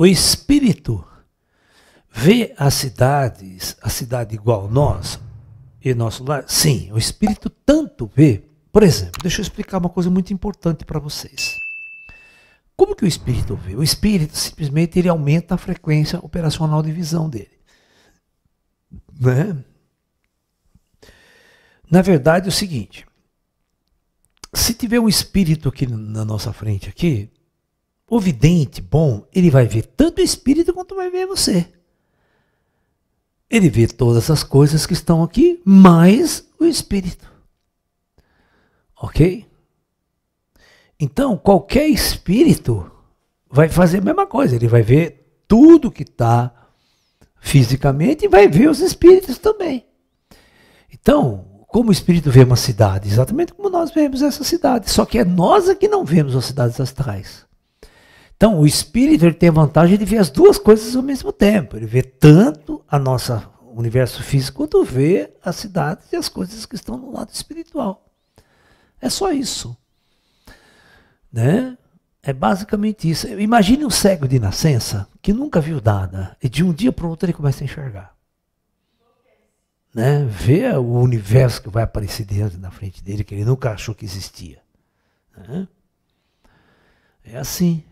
O espírito vê as cidades, a cidade igual nós e nosso lar? Sim, o espírito tanto vê. Por exemplo, deixa eu explicar uma coisa muito importante para vocês. Como que o espírito vê? O espírito simplesmente ele aumenta a frequência operacional de visão dele. Né? Na verdade é o seguinte, se tiver um espírito aqui na nossa frente aqui, o vidente bom, ele vai ver tanto o espírito quanto vai ver você. Ele vê todas as coisas que estão aqui, mais o espírito. Ok? Então, qualquer espírito vai fazer a mesma coisa. Ele vai ver tudo que está fisicamente e vai ver os espíritos também. Então, como o espírito vê uma cidade? Exatamente como nós vemos essa cidade. Só que é nós é que não vemos as cidades astrais. Então, o espírito ele tem a vantagem de ver as duas coisas ao mesmo tempo. Ele vê tanto a nossa universo físico quanto vê as cidades e as coisas que estão no lado espiritual. É só isso. Né? É basicamente isso. Imagine um cego de nascença que nunca viu nada e de um dia para o outro ele começa a enxergar. Né? Vê o universo que vai aparecer dentro na frente dele que ele nunca achou que existia. Né? É assim.